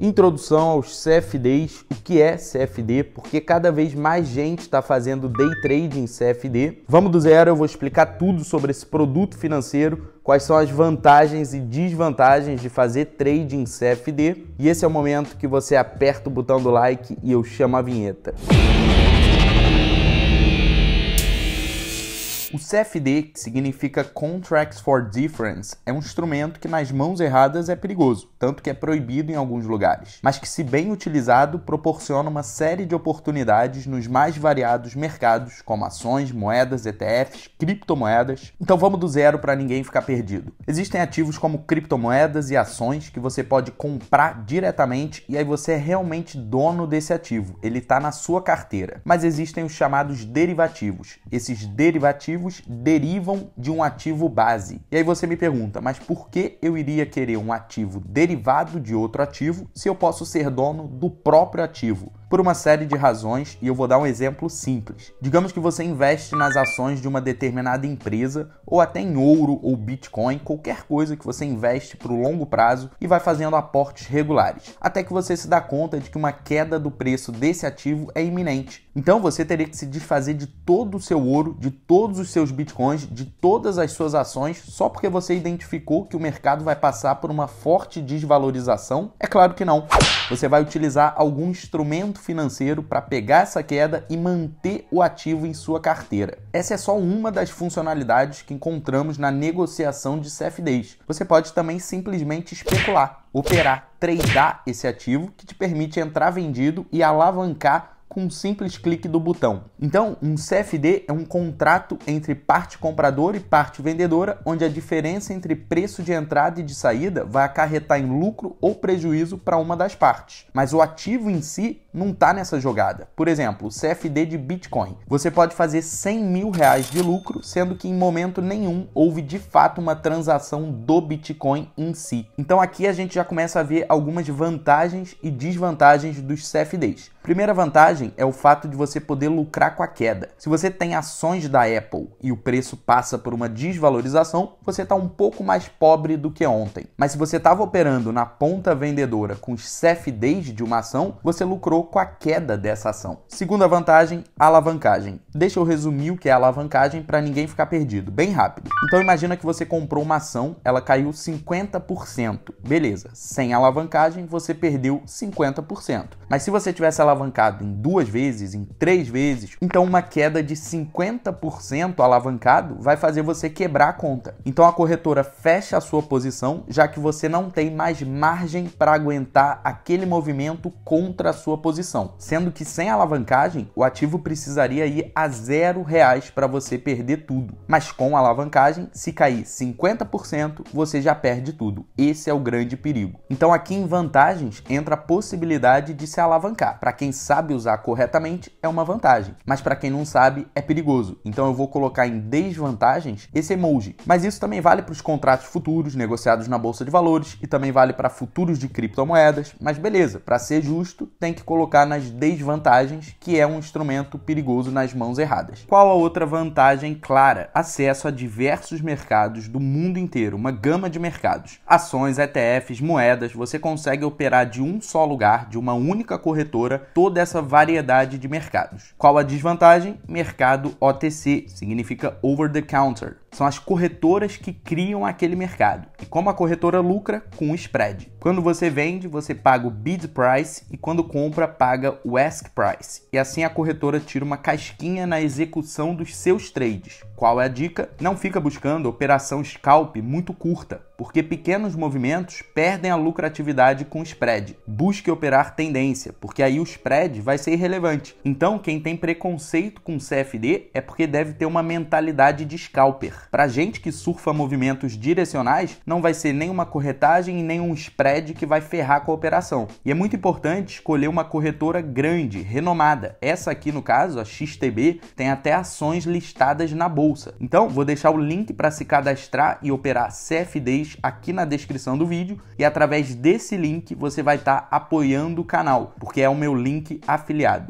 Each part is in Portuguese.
Introdução aos CFDs, o que é CFD, porque cada vez mais gente está fazendo day trade em CFD. Vamos do zero, eu vou explicar tudo sobre esse produto financeiro, quais são as vantagens e desvantagens de fazer trade em CFD. E esse é o momento que você aperta o botão do like e eu chamo a vinheta. Música O CFD, que significa Contracts for Difference, é um instrumento que nas mãos erradas é perigoso, tanto que é proibido em alguns lugares, mas que se bem utilizado proporciona uma série de oportunidades nos mais variados mercados, como ações, moedas, ETFs, criptomoedas. Então vamos do zero para ninguém ficar perdido. Existem ativos como criptomoedas e ações que você pode comprar diretamente e aí você é realmente dono desse ativo, ele está na sua carteira. Mas existem os chamados derivativos. Esses derivativos ativos derivam de um ativo base. E aí você me pergunta, mas por que eu iria querer um ativo derivado de outro ativo se eu posso ser dono do próprio ativo? Por uma série de razões, e eu vou dar um exemplo simples. Digamos que você investe nas ações de uma determinada empresa, ou até em ouro ou bitcoin, qualquer coisa que você investe para o longo prazo e vai fazendo aportes regulares, até que você se dá conta de que uma queda do preço desse ativo é iminente. Então você teria que se desfazer de todo o seu ouro, de todos os os seus bitcoins de todas as suas ações só porque você identificou que o mercado vai passar por uma forte desvalorização? É claro que não. Você vai utilizar algum instrumento financeiro para pegar essa queda e manter o ativo em sua carteira. Essa é só uma das funcionalidades que encontramos na negociação de CFDs. Você pode também simplesmente especular, operar, tradear esse ativo que te permite entrar vendido e alavancar com um simples clique do botão. Então, um CFD é um contrato entre parte compradora e parte vendedora, onde a diferença entre preço de entrada e de saída vai acarretar em lucro ou prejuízo para uma das partes. Mas o ativo em si não está nessa jogada. Por exemplo, CFD de Bitcoin. Você pode fazer 100 mil reais de lucro, sendo que em momento nenhum houve de fato uma transação do Bitcoin em si. Então aqui a gente já começa a ver algumas vantagens e desvantagens dos CFDs. Primeira vantagem é o fato de você poder lucrar com a queda. Se você tem ações da Apple e o preço passa por uma desvalorização, você está um pouco mais pobre do que ontem. Mas se você estava operando na ponta vendedora com os CFDs de uma ação, você lucrou com a queda dessa ação. Segunda vantagem, alavancagem. Deixa eu resumir o que é alavancagem para ninguém ficar perdido, bem rápido. Então imagina que você comprou uma ação, ela caiu 50%. Beleza, sem alavancagem você perdeu 50%. Mas se você tivesse alavancado em duas vezes, em três vezes, então uma queda de 50% alavancado vai fazer você quebrar a conta. Então a corretora fecha a sua posição, já que você não tem mais margem para aguentar aquele movimento contra a sua posição posição, sendo que sem alavancagem o ativo precisaria ir a zero reais para você perder tudo. Mas com alavancagem, se cair 50%, você já perde tudo. Esse é o grande perigo. Então aqui em vantagens entra a possibilidade de se alavancar. Para quem sabe usar corretamente é uma vantagem, mas para quem não sabe é perigoso. Então eu vou colocar em desvantagens esse emoji. Mas isso também vale para os contratos futuros negociados na bolsa de valores e também vale para futuros de criptomoedas, mas beleza, para ser justo tem que colocar colocar nas desvantagens, que é um instrumento perigoso nas mãos erradas. Qual a outra vantagem clara? Acesso a diversos mercados do mundo inteiro, uma gama de mercados. Ações, ETFs, moedas, você consegue operar de um só lugar, de uma única corretora, toda essa variedade de mercados. Qual a desvantagem? Mercado OTC, significa over the counter são as corretoras que criam aquele mercado. E como a corretora lucra? Com o spread. Quando você vende, você paga o bid price e quando compra, paga o ask price. E assim a corretora tira uma casquinha na execução dos seus trades. Qual é a dica? Não fica buscando operação scalp muito curta, porque pequenos movimentos perdem a lucratividade com o spread. Busque operar tendência, porque aí o spread vai ser irrelevante. Então, quem tem preconceito com CFD é porque deve ter uma mentalidade de scalper. Para gente que surfa movimentos direcionais, não vai ser nenhuma corretagem e nem um spread que vai ferrar com a operação. E é muito importante escolher uma corretora grande, renomada. Essa aqui, no caso, a XTB, tem até ações listadas na bolsa. Então, vou deixar o link para se cadastrar e operar CFDs aqui na descrição do vídeo e através desse link você vai estar tá apoiando o canal, porque é o meu link afiliado.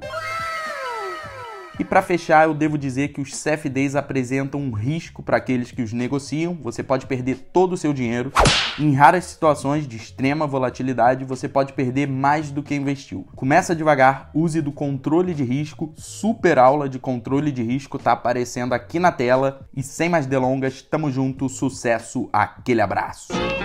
E para fechar, eu devo dizer que os CFDs apresentam um risco para aqueles que os negociam. Você pode perder todo o seu dinheiro. Em raras situações de extrema volatilidade, você pode perder mais do que investiu. Começa devagar, use do controle de risco. Super aula de controle de risco está aparecendo aqui na tela. E sem mais delongas, tamo junto, sucesso, aquele abraço.